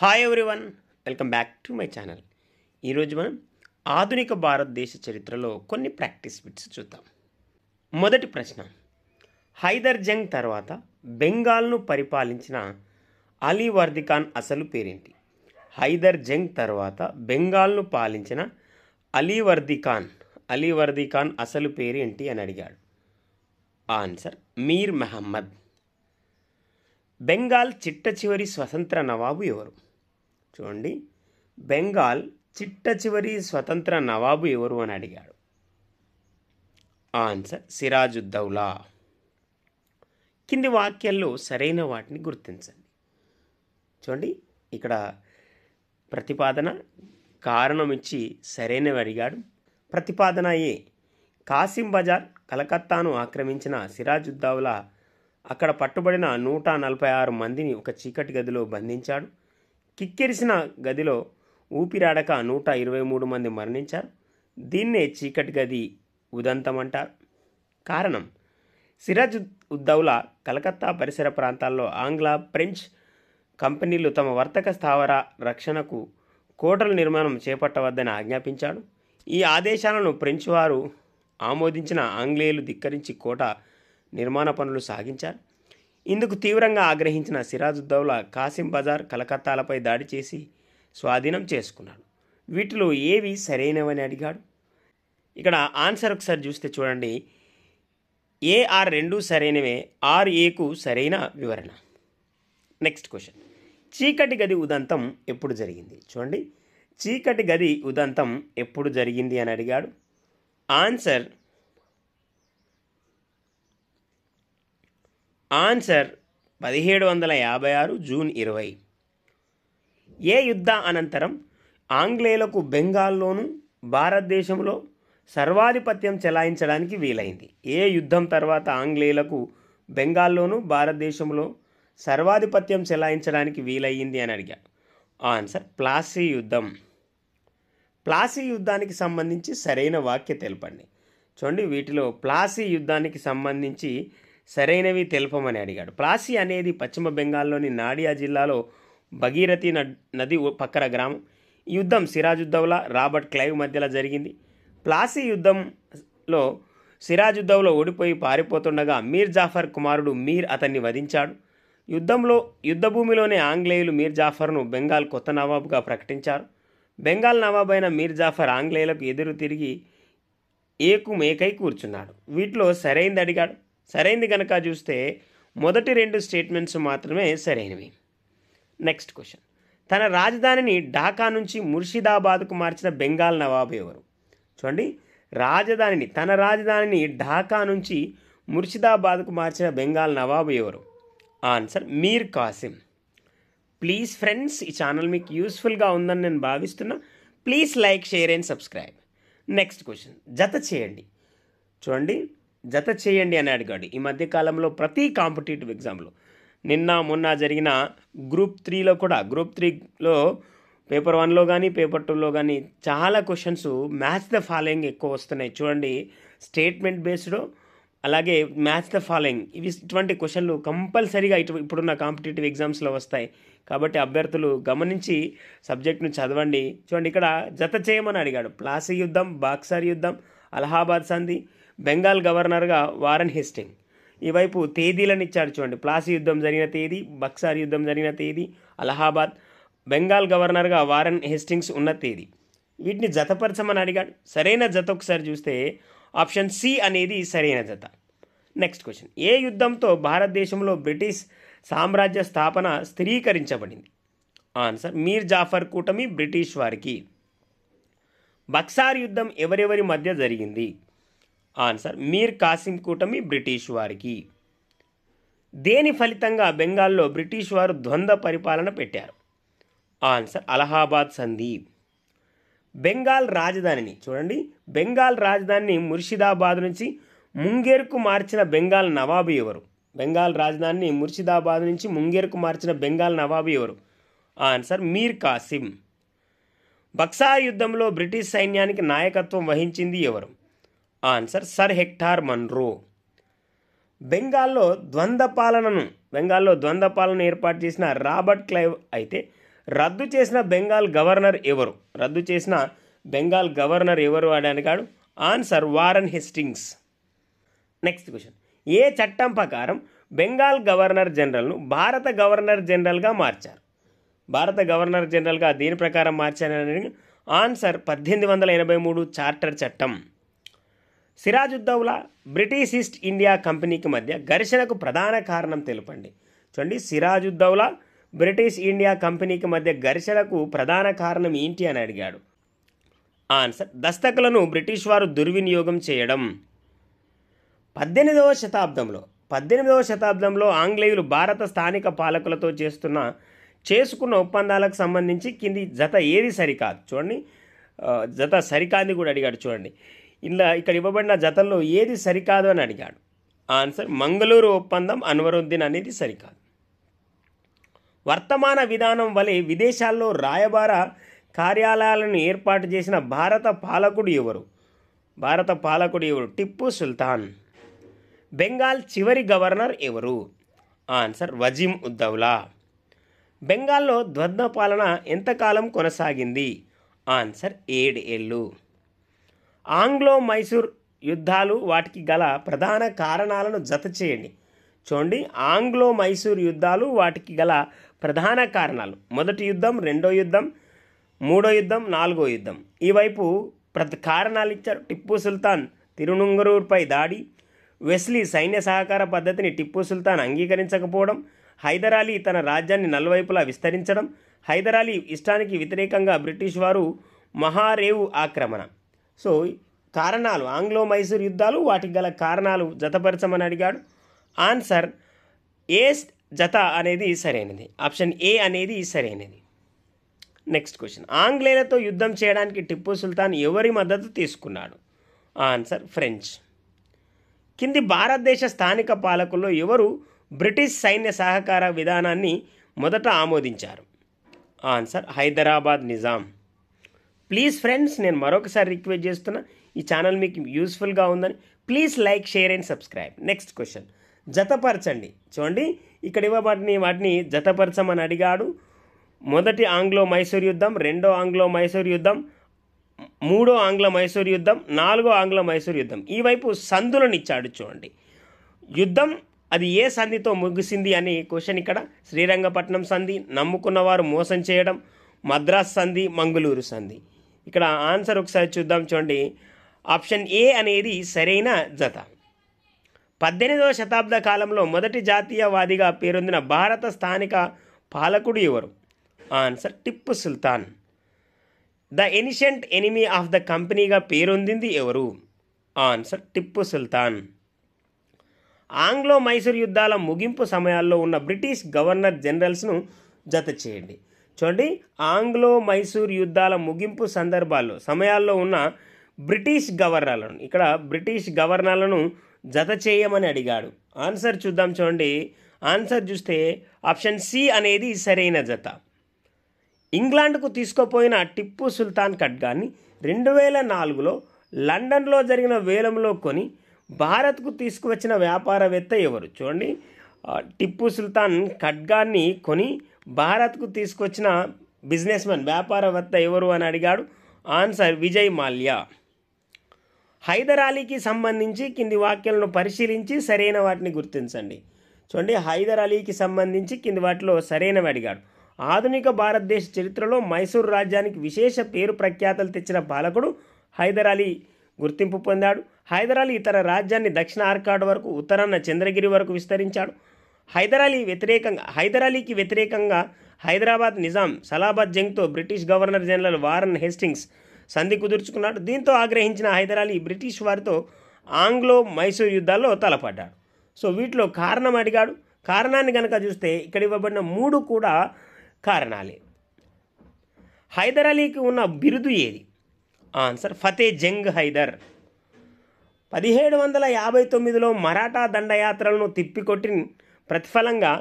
hi everyone welcome back to my channel ఈరోజు మనం ఆధునిక భారతదేశ చరిత్రలో కొన్ని ప్రాక్టీస్ బిట్స్ చూద్దాం మొదటి ప్రశ్న హైదర్ జంగ్ తర్వాత బెంగాల్ను పరిపాలించిన అలీ వర్దిఖాన్ అసలు పేరేంటి హైదర్ జంగ్ తర్వాత బెంగాల్ను పాలించిన అలీ వర్దిఖాన్ అలీ వర్దిఖాన్ అసలు పేరేంటి అని అడిగాడు ఆన్సర్ మీర్ మహమ్మద్ బెంగాల్ చిట్ట చివరి స్వతంత్ర నవాబు ఎవరు చూడండి బెంగాల్ చిట్ట చివరి స్వతంత్ర నవాబు ఎవరు అని అడిగాడు ఆన్సర్ సిరాజుద్దౌలా కింది వాక్యాల్లో సరైన వాటిని గుర్తించండి చూడండి ఇక్కడ ప్రతిపాదన కారణం ఇచ్చి సరైనవి అడిగాడు ప్రతిపాదన ఏ కాసిం బజార్ కలకత్తాను ఆక్రమించిన సిరాజుద్దౌలా అక్కడ పట్టుబడిన నూట నలభై ఆరు మందిని ఒక చీకటి గదిలో బంధించాడు కిక్కిరిసిన గదిలో ఊపిరాడక నూట ఇరవై మూడు మంది మరణించారు దీన్నే చీకటి గది ఉదంతం అంటారు కారణం సిరాజ్ ఉద్దౌలా కలకత్తా పరిసర ప్రాంతాల్లో ఆంగ్ల ఫ్రెంచ్ కంపెనీలు తమ వర్తక స్థావర రక్షణకు కోటల నిర్మాణం చేపట్టవద్దని ఆజ్ఞాపించాడు ఈ ఆదేశాలను ఫ్రెంచ్ వారు ఆమోదించిన ఆంగ్లేయులు ధిక్కరించి కోట నిర్మాణ పనులు సాగించారు ఇందుకు తీవ్రంగా ఆగ్రహించిన సిరాజుద్దౌలా కాసిం బజార్ కలకత్తాలపై దాడి చేసి స్వాధీనం చేసుకున్నాడు వీటిలో ఏవి సరైనవని అడిగాడు ఇక్కడ ఆన్సర్ ఒకసారి చూస్తే చూడండి ఏఆర్ రెండు సరైనవే ఆర్ ఏకు సరైన వివరణ నెక్స్ట్ క్వశ్చన్ చీకటి గది ఉదంతం ఎప్పుడు జరిగింది చూడండి చీకటి గది ఉదంతం ఎప్పుడు జరిగింది అని అడిగాడు ఆన్సర్ ఆన్సర్ పదిహేడు వందల యాభై ఆరు జూన్ ఇరవై ఏ యుద్ధ అనంతరం ఆంగ్లేయులకు బెంగాల్లోనూ భారతదేశంలో సర్వాధిపత్యం చెలాయించడానికి వీలైంది ఏ యుద్ధం తర్వాత ఆంగ్లేయులకు బెంగాల్లోనూ భారతదేశంలో సర్వాధిపత్యం చెలాయించడానికి వీలయ్యింది అని అడిగా ఆన్సర్ ప్లాసీ యుద్ధం ప్లాసీ యుద్ధానికి సంబంధించి సరైన వాక్య తెలపండి చూడండి వీటిలో ప్లాసీ యుద్ధానికి సంబంధించి సరైనవి తెలపమని అడిగాడు ప్లాసి అనేది పశ్చిమ బెంగాల్లోని నాడియా జిల్లాలో భగీరథి నది పక్కన గ్రామం యుద్ధం సిరాజుద్దౌలా రాబర్ట్ క్లైవ్ మధ్యలో జరిగింది ప్లాసీ యుద్ధంలో సిరాజుద్దౌలో ఓడిపోయి పారిపోతుండగా మీర్ జాఫర్ కుమారుడు మీర్ అతన్ని వధించాడు యుద్ధంలో యుద్ధభూమిలోనే ఆంగ్లేయులు మీర్ జాఫర్ను బెంగాల్ కొత్త నవాబుగా ప్రకటించారు బెంగాల్ నవాబు అయిన మీర్ జాఫర్ ఆంగ్లేయులకు ఎదురు తిరిగి ఏకు మేకై కూర్చున్నాడు వీటిలో సరైంది అడిగాడు సరైంది కనుక చూస్తే మొదటి రెండు స్టేట్మెంట్స్ మాత్రమే సరైనవి నెక్స్ట్ క్వశ్చన్ తన రాజధానిని ఢాకా నుంచి ముర్షిదాబాద్కు మార్చిన బెంగాల్ నవాబు ఎవరు చూడండి రాజధానిని తన రాజధానిని ఢాకా నుంచి ముర్షిదాబాద్కు మార్చిన బెంగాల్ నవాబు ఎవరు answer Mir Kasim please friends ఈ ఛానల్ మీకు యూస్ఫుల్గా ఉందని నేను భావిస్తున్నా please like share and subscribe next question జత చేయండి చూడండి జత చేయండి అని అడిగాడు ఈ మధ్య కాలంలో ప్రతి కాంపిటేటివ్ ఎగ్జామ్లో నిన్న మొన్న జరిగిన గ్రూప్ త్రీలో కూడా గ్రూప్ త్రీలో పేపర్ వన్లో కానీ పేపర్ టూలో కానీ చాలా క్వశ్చన్స్ మ్యాథ్స్ ద ఫాలోయింగ్ ఎక్కువ వస్తున్నాయి చూడండి స్టేట్మెంట్ బేస్డ్ అలాగే మ్యాథ్స్ ద ఫాలోయింగ్ ఇవి ఇటువంటి క్వశ్చన్లు కంపల్సరీగా ఇటు ఇప్పుడున్న కాంపిటేటివ్ ఎగ్జామ్స్లో వస్తాయి కాబట్టి అభ్యర్థులు గమనించి సబ్జెక్ట్ను చదవండి చూడండి ఇక్కడ జత చేయమని అడిగాడు ప్లాసీ యుద్ధం బాక్సర్ యుద్ధం అలహాబాద్ సంధి బెంగాల్ గవర్నర్గా వారన్ హెస్టింగ్ ఈవైపు తేదీలను ఇచ్చారు చూడండి ప్లాసీ యుద్ధం జరిగిన తేదీ బక్సార్ యుద్ధం జరిగిన తేదీ అలహాబాద్ బెంగాల్ గవర్నర్గా వారన్ హెస్టింగ్స్ ఉన్న తేదీ వీటిని జతపరచమని అడిగాడు సరైన జత ఒకసారి చూస్తే ఆప్షన్ సి అనేది సరైన జత నెక్స్ట్ క్వశ్చన్ ఏ యుద్ధంతో భారతదేశంలో బ్రిటిష్ సామ్రాజ్య స్థాపన స్థిరీకరించబడింది ఆన్సర్ మీర్ జాఫర్ కూటమి బ్రిటిష్ వారికి బక్సార్ యుద్ధం ఎవరెవరి మధ్య జరిగింది ఆన్సర్ మీర్ కాసిం కూటమి బ్రిటిష్ వారికి దేని ఫలితంగా బెంగాల్లో బ్రిటిష్ వారు ద్వంద్వ పరిపాలన పెట్టారు ఆన్సర్ అలహాబాద్ సంధి బెంగాల్ రాజధానిని చూడండి బెంగాల్ రాజధానిని ముర్షిదాబాద్ నుంచి ముంగేర్కు మార్చిన బెంగాల్ నవాబు ఎవరు బెంగాల్ రాజధానిని ముర్షిదాబాద్ నుంచి ముంగేర్కు మార్చిన బెంగాల్ నవాబు ఎవరు ఆన్సర్ మీర్ కాసిం బక్సార్ యుద్ధంలో బ్రిటిష్ సైన్యానికి నాయకత్వం వహించింది ఎవరు ఆన్సర్ సర్ హెక్టార్ మన్రో బెంగాల్లో ద్వంద్వ పాలనను బెంగాల్లో ద్వంద్వ పాలన ఏర్పాటు చేసిన రాబర్ట్ క్లైవ్ అయితే రద్దు చేసిన బెంగాల్ గవర్నర్ ఎవరు రద్దు చేసిన బెంగాల్ గవర్నర్ ఎవరు అడని కాడు answer Warren Hastings next question ఏ చట్టం ప్రకారం బెంగాల్ గవర్నర్ జనరల్ను భారత గవర్నర్ జనరల్గా మార్చారు భారత గవర్నర్ జనరల్గా దీని ప్రకారం మార్చారని ఆన్సర్ పద్దెనిమిది వందల ఎనభై మూడు చార్టర్ చట్టం సిరాజుద్దౌలా బ్రిటిష్ ఈస్ట్ ఇండియా కంపెనీకి మధ్య ఘర్షణకు ప్రధాన కారణం తెలుపండి చూడండి సిరాజుద్దౌలా బ్రిటిష్ ఇండియా కంపెనీకి మధ్య ఘర్షణకు ప్రధాన కారణం ఏంటి అని అడిగాడు ఆన్సర్ దస్తకులను బ్రిటిష్ వారు దుర్వినియోగం చేయడం పద్దెనిమిదవ శతాబ్దంలో పద్దెనిమిదవ శతాబ్దంలో ఆంగ్లేయులు భారత స్థానిక పాలకులతో చేస్తున్న చేసుకున్న ఒప్పందాలకు సంబంధించి కింది జత ఏది సరికాదు చూడండి జత సరికాంది కూడా అడిగాడు చూడండి ఇలా ఇక్కడ ఇవ్వబడిన జతల్లో ఏది సరికాదు అని అడిగాడు ఆన్సర్ మంగళూరు ఒప్పందం అన్వరుద్దీన్ అనేది సరికాదు వర్తమాన విధానం వలె విదేశాల్లో రాయబార కార్యాలయాలను ఏర్పాటు చేసిన భారత పాలకుడు ఎవరు భారత పాలకుడు ఎవరు టిప్పు సుల్తాన్ బెంగాల్ చివరి గవర్నర్ ఎవరు ఆన్సర్ వజీం ఉద్దౌలా బెంగాల్లో ద్వంద్వ పాలన ఎంతకాలం కొనసాగింది ఆన్సర్ ఏడు ఏళ్ళు ఆంగ్లో మైసూర్ యుద్ధాలు వాటికి గల ప్రధాన కారణాలను జత చేయండి చూడండి ఆంగ్లో మైసూర్ యుద్ధాలు వాటికి గల ప్రధాన కారణాలు మొదటి యుద్ధం రెండో యుద్ధం మూడో యుద్ధం నాలుగో యుద్ధం ఈవైపు ప్ర ప్రతి కారణాలు ఇచ్చారు టిప్పు సుల్తాన్ తిరునుంగరూర్పై దాడి వెస్లీ సైన్య సహకార పద్ధతిని టిప్పు సుల్తాన్ అంగీకరించకపోవడం హైదర్ అలీ తన రాజ్యాన్ని నలువైపులా విస్తరించడం హైదర్ అలీ ఇష్టానికి వ్యతిరేకంగా బ్రిటిష్ వారు మహారేవు ఆక్రమణ సో కారణాలు ఆంగ్లో మైసూర్ యుద్ధాలు వాటికి గల కారణాలు జతపరచమని అడిగాడు ఆన్సర్ ఏ జత అనేది సరైనది ఆప్షన్ ఏ అనేది సరైనది నెక్స్ట్ క్వశ్చన్ ఆంగ్లేయులతో యుద్ధం చేయడానికి టిప్పు సుల్తాన్ ఎవరి మద్దతు తీసుకున్నాడు ఆన్సర్ ఫ్రెంచ్ కింది భారతదేశ స్థానిక పాలకుల్లో ఎవరు బ్రిటిష్ సైన్య సహకార విధానాన్ని మొదట ఆమోదించారు answer Hyderabad Nizam please friends నేను మరొకసారి రిక్వెస్ట్ చేస్తున్నా ఈ ఛానల్ మీకు యూస్ఫుల్గా ఉందని please like share and subscribe next question జతపరచండి చూడండి ఇక్కడ ఇవ్వబడిని వాటిని జతపరచమని అడిగాడు మొదటి ఆంగ్లో మైసూర్ యుద్ధం రెండో ఆంగ్లో మైసూర్ యుద్ధం మూడో ఆంగ్ల మైసూర్ యుద్ధం నాలుగో ఆంగ్ల మైసూర్ యుద్ధం ఈ వైపు ఇచ్చాడు చూడండి యుద్ధం అది ఏ సంధితో ముగిసింది అని క్వశ్చన్ ఇక్కడ శ్రీరంగపట్నం సంధి నమ్ముకున్నవారు మోసం చేయడం మద్రాస్ సంధి మంగళూరు సంధి ఇక్కడ ఆన్సర్ ఒకసారి చూద్దాం చూడండి ఆప్షన్ ఏ అనేది సరైన జత పద్దెనిమిదవ శతాబ్ద కాలంలో మొదటి జాతీయవాదిగా పేరొందిన భారత స్థానిక పాలకుడు ఎవరు answer Tipu Sultan the ancient enemy of the కంపెనీగా పేరొందింది ఎవరు ఆన్సర్ టిప్పు సుల్తాన్ ఆంగ్లో మైసూర్ యుద్ధాల ముగింపు సమయాల్లో ఉన్న బ్రిటిష్ గవర్నర్ జనరల్స్ను జత చేయండి చూడండి ఆంగ్లో మైసూర్ యుద్ధాల ముగింపు సందర్భాల్లో సమయాల్లో ఉన్న బ్రిటిష్ గవర్నర్లను ఇక్కడ బ్రిటిష్ గవర్నర్లను జత చేయమని అడిగాడు ఆన్సర్ చూద్దాం చూడండి ఆన్సర్ చూస్తే ఆప్షన్ సి అనేది సరైన జత ఇంగ్లాండ్కు తీసుకుపోయిన టిప్పు సుల్తాన్ ఖడ్గాన్ని రెండు వేల నాలుగులో లండన్లో జరిగిన వేలంలో కొని భారత్కు తీసుకువచ్చిన వ్యాపారవేత్త ఎవరు చూడండి టిప్పు సుల్తాన్ ఖడ్గాన్ని కొని భారత్కు తీసుకొచ్చిన బిజినెస్ మెన్ వ్యాపారవేత్త ఎవరు అని అడిగాడు ఆన్సర్ విజయ్ మాల్యా హైదర్ అలీకి సంబంధించి కింది వాక్యాలను పరిశీలించి సరైన వాటిని గుర్తించండి చూడండి హైదర్ అలీకి సంబంధించి కింది వాటిలో సరైనవి అడిగాడు ఆధునిక భారతదేశ చరిత్రలో మైసూరు రాజ్యానికి విశేష పేరు ప్రఖ్యాతలు తెచ్చిన పాలకుడు హైదర్ అలీ గుర్తింపు పొందాడు హైదర్ అలీ ఇతర రాజ్యాన్ని దక్షిణ ఆర్కాడ్ వరకు ఉత్తరాన్న చంద్రగిరి వరకు విస్తరించాడు హైదరాలీ వ్యతిరేకంగా హైదరాలీకి వ్యతిరేకంగా హైదరాబాద్ నిజాం సలాబాద్ జంగ్తో British governor general Warren Hastings సంధి కుదుర్చుకున్నాడు దీంతో ఆగ్రహించిన హైదరాలీ బ్రిటిష్ వారితో ఆంగ్లో మైసూర్ యుద్ధాల్లో తలపడ్డాడు సో వీటిలో కారణం అడిగాడు కారణాన్ని కనుక చూస్తే ఇక్కడ ఇవ్వబడిన మూడు కూడా కారణాలే హైదరాలీకి ఉన్న బిరుదు ఏది ఆన్సర్ ఫతే జంగ్ హైదర్ పదిహేడు వందల యాభై తొమ్మిదిలో మరాఠా దండయాత్రలను తిప్పికొట్టిన ప్రతిఫలంగా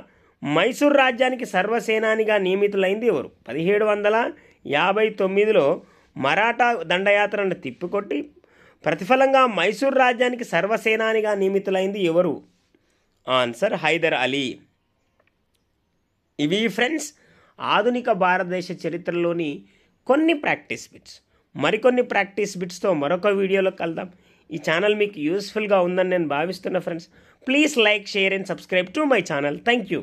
మైసూర్ రాజ్యానికి సర్వసేనానిగా నియమితులైంది ఎవరు పదిహేడు వందల యాభై తొమ్మిదిలో మరాఠా దండయాత్రను తిప్పికొట్టి ప్రతిఫలంగా మైసూర్ రాజ్యానికి సర్వసేనానిగా నియమితులైంది ఎవరు ఆన్సర్ హైదర్ అలీ ఇవి ఫ్రెండ్స్ ఆధునిక భారతదేశ చరిత్రలోని కొన్ని ప్రాక్టీస్ బిట్స్ మరికొన్ని ప్రాక్టీస్ బిట్స్తో మరొక వీడియోలో కలుద్దాం ఈ ఛానల్ మీకు యూస్ఫుల్గా ఉందని నేను భావిస్తున్నా friends please like share and subscribe to my channel thank you